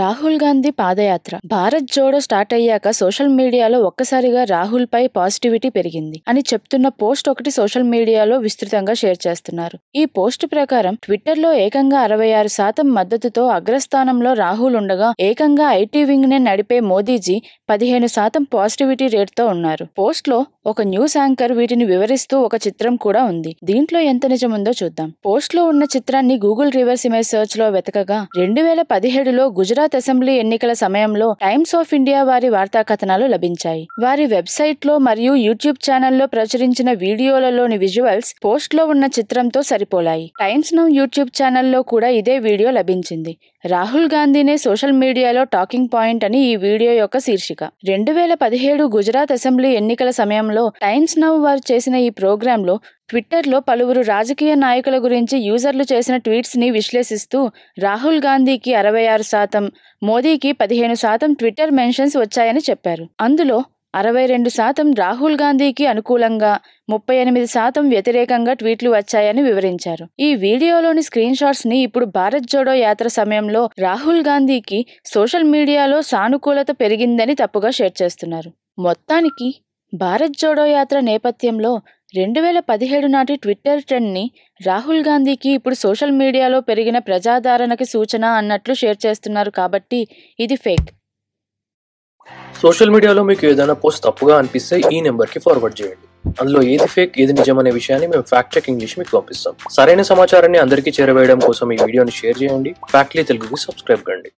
రాహుల్ గాంధీ పాదయాత్ర భారత్ జోడో స్టార్ట్ అయ్యాక సోషల్ మీడియాలో ఒక్కసారిగా రాహుల్ పై పాజిటివిటీ పెరిగింది అని చెప్తున్న పోస్ట్ ఒకటి సోషల్ మీడియాలో విస్తృతంగా షేర్ చేస్తున్నారు ఈ పోస్ట్ ప్రకారం ట్విట్టర్ లో ఏకంగా అరవై ఆరు శాతం మద్దతుతో అగ్రస్థానంలో రాహుల్ ఉండగా ఏకంగా ఐటీ వింగ్ నే నడిపే మోదీజీ పదిహేను శాతం పాజిటివిటీ రేట్తో ఉన్నారు పోస్ట్ లో ఒక న్యూస్ యాంకర్ వీటిని వివరిస్తూ ఒక చిత్రం కూడా ఉంది దీంట్లో ఎంత నిజముందో చూద్దాం పోస్ట్ లో ఉన్న చిత్రాన్ని గూగుల్ రివర్స్ ఇమేజ్ సెర్చ్ లో వెతకగా రెండు వేల పదిహేడులో గుజరాత్ గుజరాత్ అసెంబ్లీ ఎన్నికల సమయంలో టైమ్స్ ఆఫ్ ఇండియా వారి వార్తా కథనాలు లభించాయి వారి వెబ్సైట్లో మరియు యూట్యూబ్ ఛానల్లో ప్రచురించిన వీడియోలలోని విజువల్స్ పోస్ట్లో ఉన్న చిత్రంతో సరిపోలాయి టైమ్స్ నౌ యూట్యూబ్ ఛానల్లో కూడా ఇదే వీడియో లభించింది రాహుల్ గాంధీనే సోషల్ మీడియాలో టాకింగ్ పాయింట్ అని ఈ వీడియో యొక్క శీర్షిక రెండు వేల పదిహేడు గుజరాత్ అసెంబ్లీ ఎన్నికల సమయంలో టైమ్స్ నౌ వారు చేసిన ఈ ప్రోగ్రాంలో ట్విట్టర్లో పలువురు రాజకీయ నాయకుల గురించి యూజర్లు చేసిన ట్వీట్స్ని విశ్లేషిస్తూ రాహుల్ గాంధీకి అరవై ఆరు శాతం మోదీకి పదిహేను శాతం ట్విట్టర్ మెన్షన్స్ వచ్చాయని చెప్పారు అందులో అరవై రెండు శాతం రాహుల్ గాంధీకి అనుకూలంగా ముప్పై ఎనిమిది శాతం వ్యతిరేకంగా ట్వీట్లు వచ్చాయని వివరించారు ఈ వీడియోలోని స్క్రీన్ షాట్స్ ని ఇప్పుడు భారత్ జోడో యాత్ర సమయంలో రాహుల్ గాంధీకి సోషల్ మీడియాలో సానుకూలత పెరిగిందని తప్పుగా షేర్ చేస్తున్నారు మొత్తానికి భారత్ జోడో యాత్ర నేపథ్యంలో రెండు వేల పదిహేడు నాటి ట్విట్టర్ ట్రెండ్ని రాహుల్ గాంధీకి ఇప్పుడు సోషల్ మీడియాలో పెరిగిన ప్రజాదరణకి సూచన అన్నట్లు షేర్ చేస్తున్నారు కాబట్టి ఇది ఫేక్ సోషల్ మీడియాలో మీకు ఏదైనా పోస్ట్ తప్పుగా అనిపిస్తే ఈ నెంబర్కి ఫార్వర్డ్ చేయండి అందులో ఏది ఫేక్ ఏది నిజమనే విషయాన్ని మేము ఫ్యాక్ట్ చెక్ ఇంగ్లీష్ మీకు పంపిస్తాం సరైన సమాచారాన్ని అందరికీ చేరవేయడం కోసం ఈ వీడియోని షేర్ చేయండి ఫ్యాక్ట్లీ తెలుగుకి సబ్స్క్రైబ్ కండి